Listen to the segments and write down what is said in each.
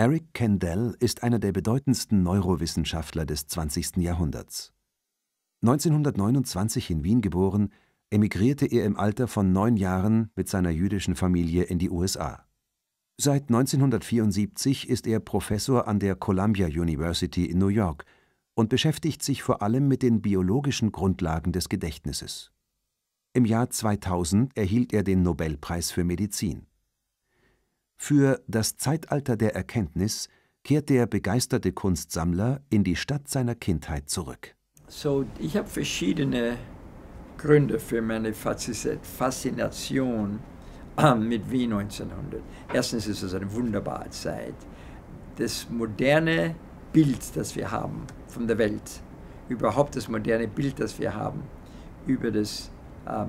Eric Kendall ist einer der bedeutendsten Neurowissenschaftler des 20. Jahrhunderts. 1929 in Wien geboren, emigrierte er im Alter von neun Jahren mit seiner jüdischen Familie in die USA. Seit 1974 ist er Professor an der Columbia University in New York und beschäftigt sich vor allem mit den biologischen Grundlagen des Gedächtnisses. Im Jahr 2000 erhielt er den Nobelpreis für Medizin. Für das Zeitalter der Erkenntnis kehrt der begeisterte Kunstsammler in die Stadt seiner Kindheit zurück. So, ich habe verschiedene Gründe für meine Faszination äh, mit Wien 1900. Erstens ist es eine wunderbare Zeit. Das moderne Bild, das wir haben von der Welt, überhaupt das moderne Bild, das wir haben über das äh,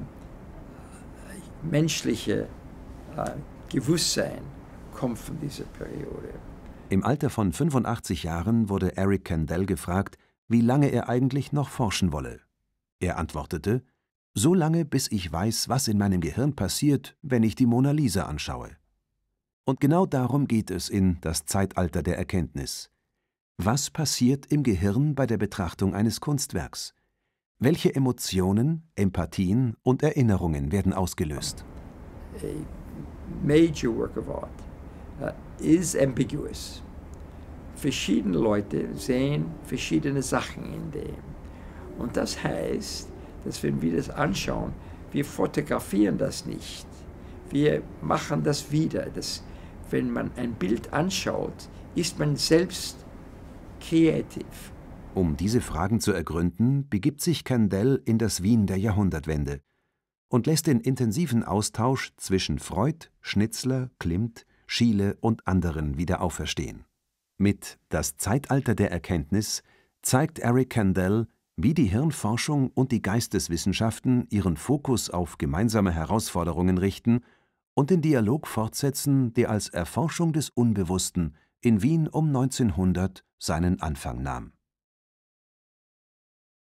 menschliche äh, Gewusstsein, kommt von dieser Periode. Im Alter von 85 Jahren wurde Eric Kandel gefragt, wie lange er eigentlich noch forschen wolle. Er antwortete, so lange, bis ich weiß, was in meinem Gehirn passiert, wenn ich die Mona Lisa anschaue. Und genau darum geht es in Das Zeitalter der Erkenntnis. Was passiert im Gehirn bei der Betrachtung eines Kunstwerks? Welche Emotionen, Empathien und Erinnerungen werden ausgelöst? A major work of art. Äh, ist ambiguous. Verschiedene Leute sehen verschiedene Sachen in dem. Und das heißt, dass wenn wir das anschauen, wir fotografieren das nicht. Wir machen das wieder. Das, wenn man ein Bild anschaut, ist man selbst kreativ. Um diese Fragen zu ergründen, begibt sich Kandel in das Wien der Jahrhundertwende und lässt den intensiven Austausch zwischen Freud, Schnitzler, Klimt Schiele und anderen wieder auferstehen. Mit Das Zeitalter der Erkenntnis zeigt Eric Kandel, wie die Hirnforschung und die Geisteswissenschaften ihren Fokus auf gemeinsame Herausforderungen richten und den Dialog fortsetzen, der als Erforschung des Unbewussten in Wien um 1900 seinen Anfang nahm